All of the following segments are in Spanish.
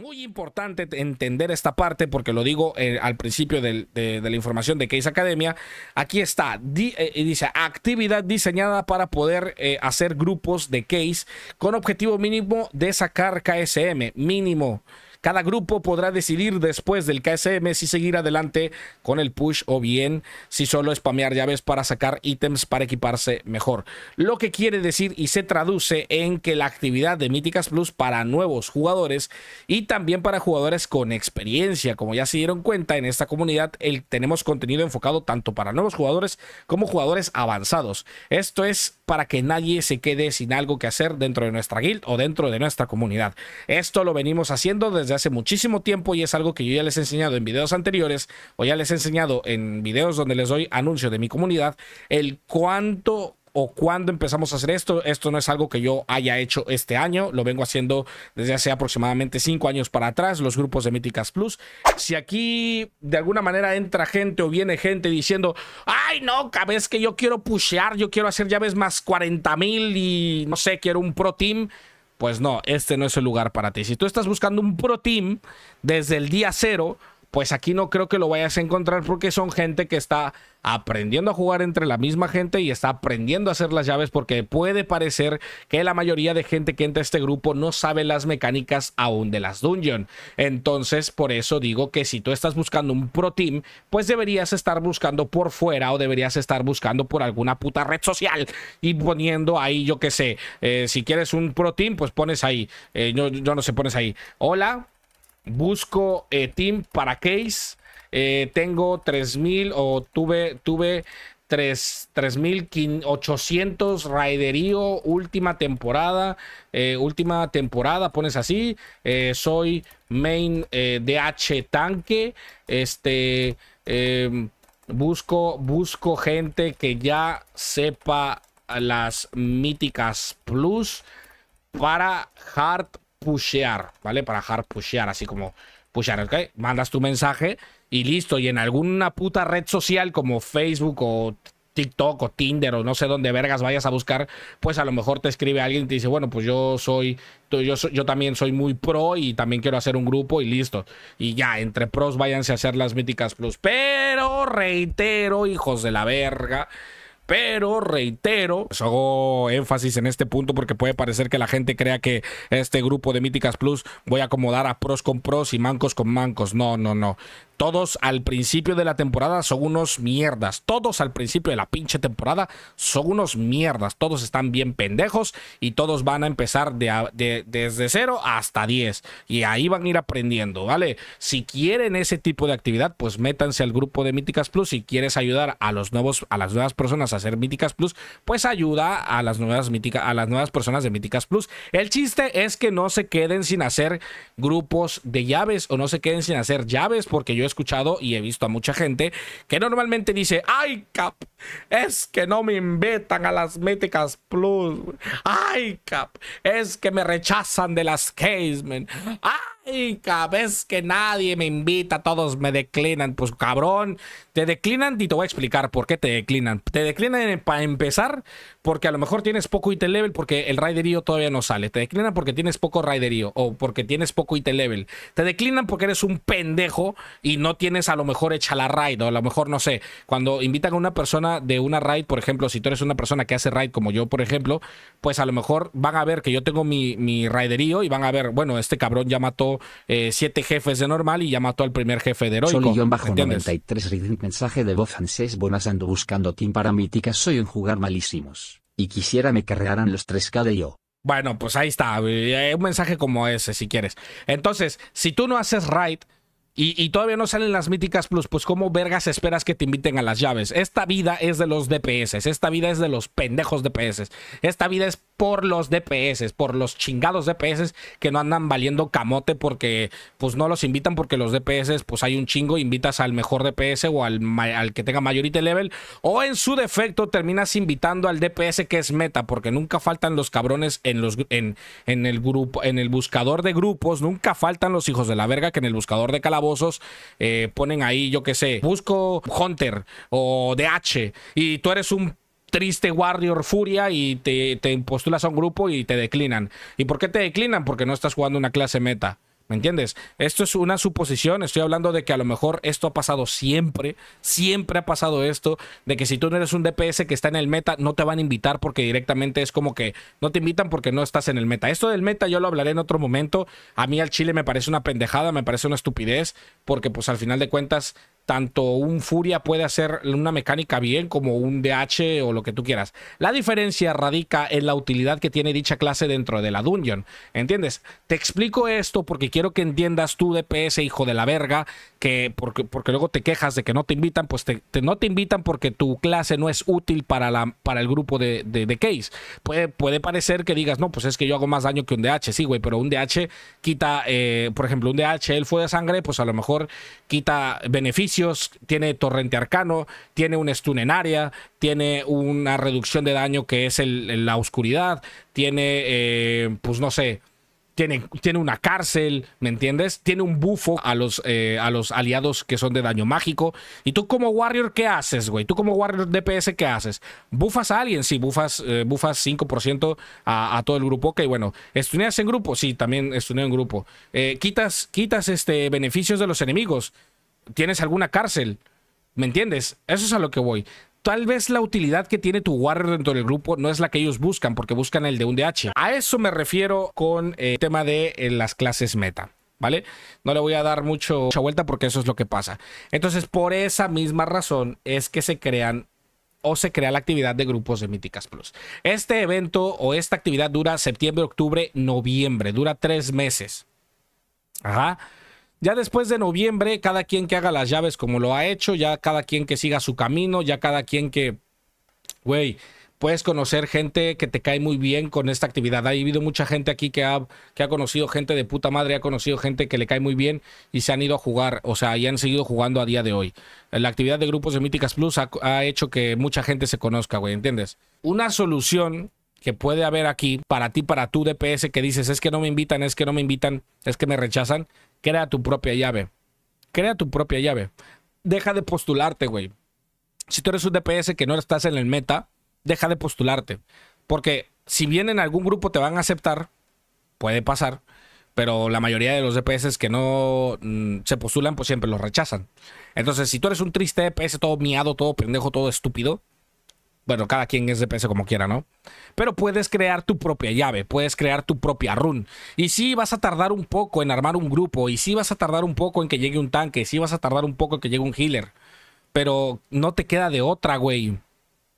Muy importante entender esta parte porque lo digo eh, al principio de, la información de Case Academia. Aquí está, eh, eh, dice actividad diseñada para poder hacer grupos de Case con objetivo mínimo de sacar KSM, mínimo. Cada grupo podrá decidir después del KSM si seguir adelante con el push o bien si solo spamear llaves para sacar ítems para equiparse mejor. Lo que quiere decir y se traduce en que la actividad de Míticas Plus para nuevos jugadores y también para jugadores con experiencia. Como ya se dieron cuenta, en esta comunidad tenemos contenido enfocado tanto para nuevos jugadores como jugadores avanzados. Esto es para que nadie se quede sin algo que hacer dentro de nuestra guild o dentro de nuestra comunidad. Esto lo venimos haciendo desde hace muchísimo tiempo y es algo que yo ya les he enseñado en videos anteriores o ya les he enseñado en videos donde les doy anuncio de mi comunidad, el cuánto o cuándo empezamos a hacer esto. Esto no es algo que yo haya hecho este año, lo vengo haciendo desde hace aproximadamente cinco años para atrás, los grupos de Míticas Plus. Si aquí de alguna manera entra gente o viene gente diciendo, ay no, cada que yo quiero pushear, yo quiero hacer llaves más 40 mil y no sé, quiero un pro team. Pues no, este no es el lugar para ti. Si tú estás buscando un pro team desde el día cero, pues aquí no creo que lo vayas a encontrar porque son gente que está aprendiendo a jugar entre la misma gente y está aprendiendo a hacer las llaves porque puede parecer que la mayoría de gente que entra a este grupo no sabe las mecánicas aún de las dungeons. Entonces, por eso digo que si tú estás buscando un pro team, pues deberías estar buscando por fuera o deberías estar buscando por alguna puta red social y poniendo ahí, yo qué sé, eh, si quieres un pro team, pues pones ahí, eh, yo, yo no sé, pones ahí, hola, busco eh, team para case. Eh, tengo 3000 o tuve, tuve 3800 raiderío última temporada. Eh, última temporada, pones así. soy main DH tanque. Este. Em, busco, busco gente que ya sepa las míticas plus para hard pushear, ¿vale? Para hard pushear, así como pushear, ¿ok? Mandas tu mensaje y listo. Y en alguna puta red social como Facebook o TikTok o Tinder o no sé dónde vergas vayas a buscar, pues a lo mejor te escribe alguien y te dice, bueno, pues yo soy, yo, soy, yo también soy muy pro y también quiero hacer un grupo y listo. Y ya, entre pros váyanse a hacer las míticas plus. Pero reitero, hijos de la verga pero reitero, pues, hago énfasis en este punto porque puede parecer que la gente crea que este grupo de Míticas Plus voy a acomodar a pros con pros y mancos con mancos. No, no, no. Todos al principio de la temporada son unos mierdas. Todos al principio de la pinche temporada son unos mierdas. Todos están bien pendejos y todos van a empezar desde cero hasta 10. Y ahí van a ir aprendiendo, ¿vale? Si quieren ese tipo de actividad, pues métanse al grupo de Míticas Plus. Si quieres ayudar a, los nuevos, a las nuevas personas a hacer Míticas Plus, pues ayuda a las, nuevas míticas a las nuevas personas de Míticas Plus. El chiste es que no se queden sin hacer grupos de llaves o no se queden sin hacer llaves porque yo escuchado y he visto a mucha gente que normalmente dice, ay, Cap, es que no me invitan a las míticas Plus. Ay, Cap, es que me rechazan de las Casement. Ah, y cada vez que nadie me invita, todos me declinan. Pues cabrón, te declinan y te voy a explicar por qué te declinan. Te declinan para empezar porque a lo mejor tienes poco IT level porque el raiderío todavía no sale. Te declinan porque tienes poco raiderío o porque tienes poco IT level. Te declinan porque eres un pendejo y no tienes a lo mejor hecha la raid o a lo mejor no sé. Cuando invitan a una persona de una raid, por ejemplo, si tú eres una persona que hace raid como yo, por ejemplo, pues a lo mejor van a ver que yo tengo mi raiderío y van a ver, bueno, este cabrón ya mató eh, siete jefes de normal y ya mató al primer jefe de heroico. bajo mensaje de voz francés buenas ando buscando team para míticas soy un jugar malísimos. Y quisiera me cargaran los 3K de yo. Bueno, pues ahí está. Eh, eh, un mensaje como ese, si quieres. Entonces, si tú no haces raid y, y, todavía no salen las míticas plus, pues ¿cómo vergas esperas que te inviten a las llaves? Esta vida es de los DPS, esta vida es de los pendejos DPS, esta vida es por los DPS, por los chingados DPS que no andan valiendo camote porque pues no los invitan porque los DPS pues hay un chingo, invitas al mejor DPS o al, que tenga mayorite level o en su defecto terminas invitando al DPS que es meta porque nunca faltan los cabrones en, los, en, el grupo, en el buscador de grupos, nunca faltan los hijos de la verga que en el buscador de calabozos eh, ponen ahí, yo que sé, busco Hunter o DH y tú eres un triste Warrior Furia y te, te postulas a un grupo y te declinan. ¿Y por qué te declinan? Porque no estás jugando una clase meta. ¿Me entiendes? Esto es una suposición, estoy hablando de que a lo mejor esto ha pasado siempre, siempre ha pasado esto, de que si tú no eres un DPS que está en el meta, no te van a invitar porque directamente es como que no te invitan porque no estás en el meta. Esto del meta yo lo hablaré en otro momento, a mí al chile me parece una pendejada, me parece una estupidez, porque pues al final de cuentas tanto un Furia puede hacer una mecánica bien como un DH o lo que tú quieras. La diferencia radica en la utilidad que tiene dicha clase dentro de la dungeon. ¿Entiendes? Te explico esto porque quiero que entiendas tú, DPS, hijo de la verga, que porque, porque luego te quejas de que no te invitan, pues te, no te invitan porque tu clase no es útil para, la, para el grupo de, de, case. Puede, puede parecer que digas, no, pues es que yo hago más daño que un DH, sí, güey, pero un DH quita, eh, por ejemplo, un DH, el fue de sangre, pues a lo mejor quita beneficio tiene torrente arcano, tiene un stun en área, tiene una reducción de daño que es la oscuridad, tiene, eh, pues no sé, tiene, tiene, una cárcel, ¿me entiendes? Tiene un bufo a los, eh, a los aliados que son de daño mágico. ¿Y tú como Warrior qué haces, güey? ¿Tú como Warrior DPS qué haces? ¿Bufas a alguien? Sí, bufas, 5% eh, a, todo el grupo. Ok, bueno. ¿Estuneas en grupo? Sí, también estuneo en grupo. ¿Quitas, quitas este, beneficios de los enemigos? tienes alguna cárcel. ¿Me entiendes? Eso es a lo que voy. Tal vez la utilidad que tiene tu guardia dentro del grupo no es la que ellos buscan, porque buscan el de un DH. A eso me refiero con eh, el tema de eh, las clases meta. ¿Vale? No le voy a dar mucho, mucha vuelta porque eso es lo que pasa. Entonces, por esa misma razón es que se crean o se crea la actividad de grupos de Míticas Plus. Este evento o esta actividad dura septiembre, octubre, noviembre, dura tres meses. Ajá. Ya después de noviembre, cada quien que haga las llaves como lo ha hecho, ya cada quien que siga su camino, ya cada quien que, güey, puedes conocer gente que te cae muy bien con esta actividad. Ha habido mucha gente aquí que ha, que ha conocido gente de puta madre, ha conocido gente que le cae muy bien y se han ido a jugar, o sea, y han seguido jugando a día de hoy. La actividad de grupos de Míticas Plus ha, ha hecho que mucha gente se conozca, güey, ¿entiendes? Una solución que puede haber aquí para ti, para tu DPS que dices, es que no me invitan, es que no me invitan, es que me rechazan, Crea tu propia llave. Crea tu propia llave. Deja de postularte, güey. Si tú eres un DPS que no estás en el meta, deja de postularte. Porque si bien en algún grupo te van a aceptar, puede pasar, pero la mayoría de los DPS que no mm, se postulan, pues siempre los rechazan. Entonces, si tú eres un triste DPS todo miado, todo pendejo, todo estúpido, bueno, cada quien es de peso como quiera, ¿no? Pero puedes crear tu propia llave, puedes crear tu propia run. Y sí vas a tardar un poco en armar un grupo, y sí vas a tardar un poco en que llegue un tanque, y sí vas a tardar un poco en que llegue un healer. Pero no te queda de otra, güey.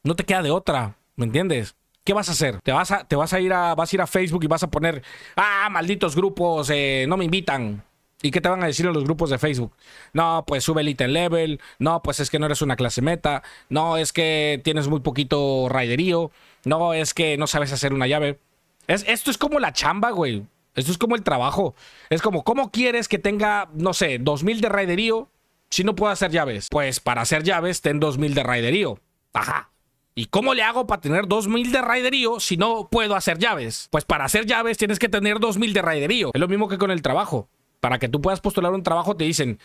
No te queda de otra, ¿me entiendes? ¿Qué vas a hacer? Te vas a, te vas a ir a, vas a ir a Facebook y vas a poner, ah, malditos grupos, eh, no me invitan. ¿Y qué te van a decir en los grupos de Facebook? No, pues sube el ítem level. No, pues es que no eres una clase meta. No, es que tienes muy poquito raiderío. No, es que no sabes hacer una llave. Es, esto es como la chamba, güey. Esto es como el trabajo. Es como, ¿cómo quieres que tenga, no sé, 2000 de raiderío si no puedo hacer llaves? Pues para hacer llaves, ten 2000 de raiderío. Ajá. ¿Y cómo le hago para tener 2000 de raiderío si no puedo hacer llaves? Pues para hacer llaves tienes que tener 2000 de raiderío. Es lo mismo que con el trabajo. Para que tú puedas postular un trabajo te dicen,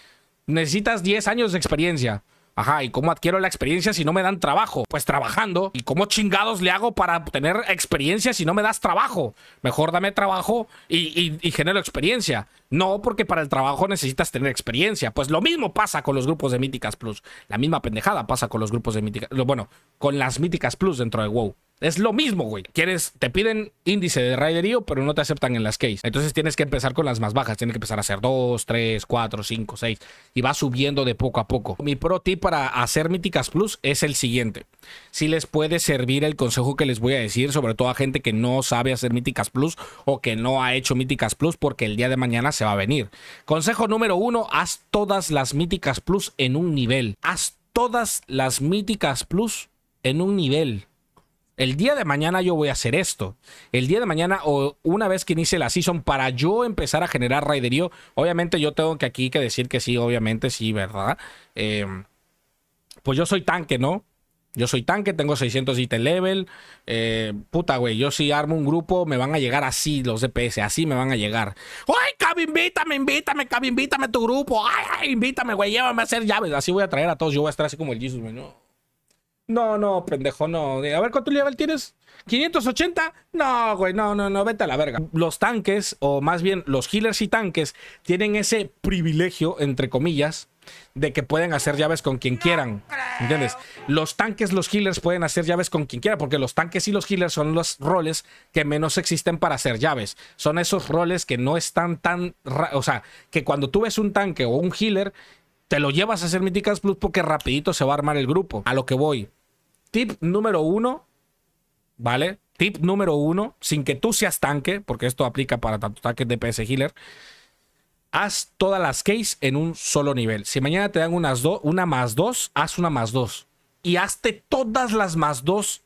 necesitas 10 años de experiencia. Ajá, ¿y cómo adquiero la experiencia si no me dan trabajo? Pues trabajando. ¿Y cómo chingados le hago para tener experiencia si no me das trabajo? Mejor dame trabajo y, genero experiencia. No, porque para el trabajo necesitas tener experiencia. Pues lo mismo pasa con los grupos de Míticas Plus. La misma pendejada pasa con los grupos de Míticas... Bueno, con las Míticas Plus dentro de WoW. Es lo mismo, güey. Quieres, te piden índice de raiderío, pero no te aceptan en las case. Entonces tienes que empezar con las más bajas. Tienes que empezar a hacer 2, 3, 4, 5, 6. Y va subiendo de poco a poco. Mi pro tip para hacer míticas plus es el siguiente. Si les puede servir el consejo que les voy a decir, sobre todo a gente que no sabe hacer míticas plus o que no ha hecho míticas plus, porque el día de mañana se va a venir. Consejo número uno: haz todas las míticas plus en un nivel. Haz todas las míticas plus en un nivel. El día de mañana yo voy a hacer esto. El día de mañana o una vez que inicie la season para yo empezar a generar raiderío, obviamente yo tengo que aquí que decir que sí, obviamente sí, ¿verdad? Em, pues yo soy tanque, ¿no? Yo soy tanque, tengo 600 IT level. Eh, puta, güey, yo si armo un grupo, me van a llegar así los DPS, así me van a llegar. ¡Ay, Cabi, invítame, invítame, Cabi, invítame a tu grupo! ¡Ay, ay invítame, güey, llévame a hacer llaves! Así voy a traer a todos, yo voy a estar así como el Jesus, güey, ¿no? No, no, pendejo, no. A ver, ¿cuánto nivel tienes? ¿580? No, güey, no, no, no, vete a la verga. Los tanques, o más bien los healers y tanques, tienen ese privilegio, entre comillas, de que pueden hacer llaves con quien quieran. ¿Entiendes? Los tanques, los healers pueden hacer llaves con quien quiera, porque los tanques y los healers son los roles que menos existen para hacer llaves. Son esos roles que no están tan... O sea, que cuando tú ves un tanque o un healer... Te lo llevas a hacer Míticas Plus porque rapidito se va a armar el grupo. A lo que voy Tip número uno, ¿vale? Tip número uno, sin que tú seas tanque, porque esto aplica para tanto tanques de PS Healer, haz todas las case en un solo nivel. Si mañana te dan unas una más dos, haz una más dos. Y hazte todas las más dos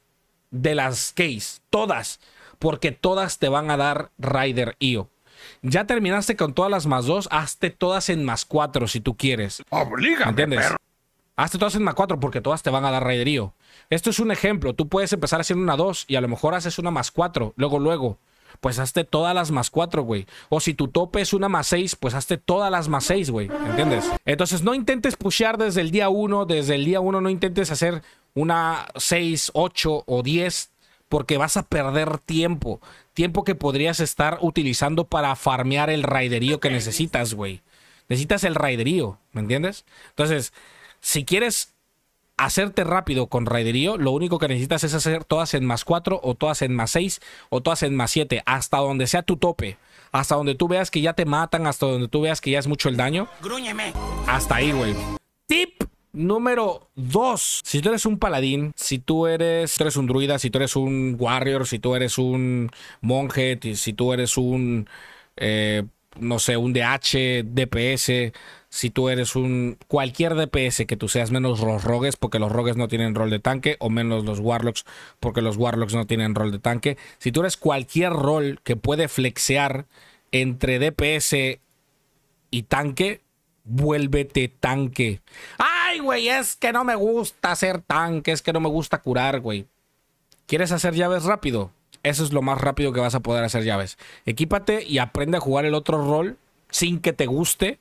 de las case. todas, porque todas te van a dar Rider IO. Ya terminaste con todas las más dos, hazte todas en más cuatro si tú quieres. Obliga, ¿Entiendes? Hazte todas en una 4 porque todas te van a dar raiderío. Esto es un ejemplo. Tú puedes empezar haciendo una 2 y a lo mejor haces una más 4. Luego, luego. Pues hazte todas las más 4, güey. O si tu tope es una más 6, pues hazte todas las más 6, güey. ¿Entiendes? Entonces no intentes pushear desde el día 1. Desde el día 1 no intentes hacer una 6, 8 o 10 porque vas a perder tiempo. Tiempo que podrías estar utilizando para farmear el raiderío que necesitas, güey. Necesitas el raiderío, ¿me entiendes? Entonces, si quieres hacerte rápido con raiderío, lo único que necesitas es hacer todas en más 4 o todas en más 6 o todas en más 7, hasta donde sea tu tope, hasta donde tú veas que ya te matan, hasta donde tú veas que ya es mucho el daño. Grúñeme. Hasta ahí, güey. Tip Número 2. Si tú eres un paladín, si tú eres, un druida, si tú eres un warrior, si tú eres un monje, si tú eres un, eh, no sé, un DH, DPS, si tú eres un cualquier DPS que tú seas, menos los rogues, porque los rogues no tienen rol de tanque, o menos los warlocks, porque los warlocks no tienen rol de tanque. Si tú eres cualquier rol que puede flexear entre DPS y tanque, vuélvete tanque. ¡Ay, güey! Es que no me gusta ser tanque, es que no me gusta curar, güey. ¿Quieres hacer llaves rápido? Eso es lo más rápido que vas a poder hacer llaves. Equípate y aprende a jugar el otro rol sin que te guste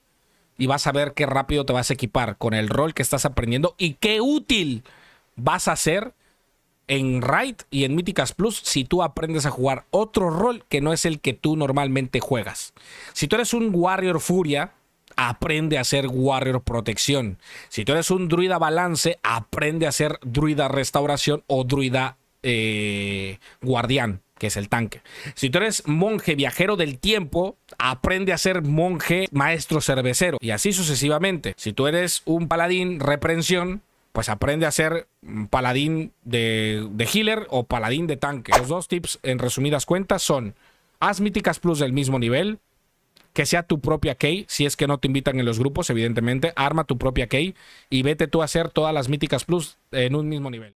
y vas a ver qué rápido te vas a equipar con el rol que estás aprendiendo y qué útil vas a ser en Raid y en Míticas Plus si tú aprendes a jugar otro rol que no es el que tú normalmente juegas. Si tú eres un Warrior Furia, aprende a ser Warrior Protección. Si tú eres un Druida Balance, aprende a ser Druida Restauración o Druida eh, Guardián que es el tanque. Si tú eres monje viajero del tiempo, aprende a ser monje maestro cervecero y así sucesivamente. Si tú eres un paladín reprensión, pues aprende a ser paladín de, de healer o paladín de tanque. Los dos tips, en resumidas cuentas, son haz míticas plus del mismo nivel, que sea tu propia key, si es que no te invitan en los grupos, evidentemente, arma tu propia key y vete tú a hacer todas las míticas plus en un mismo nivel.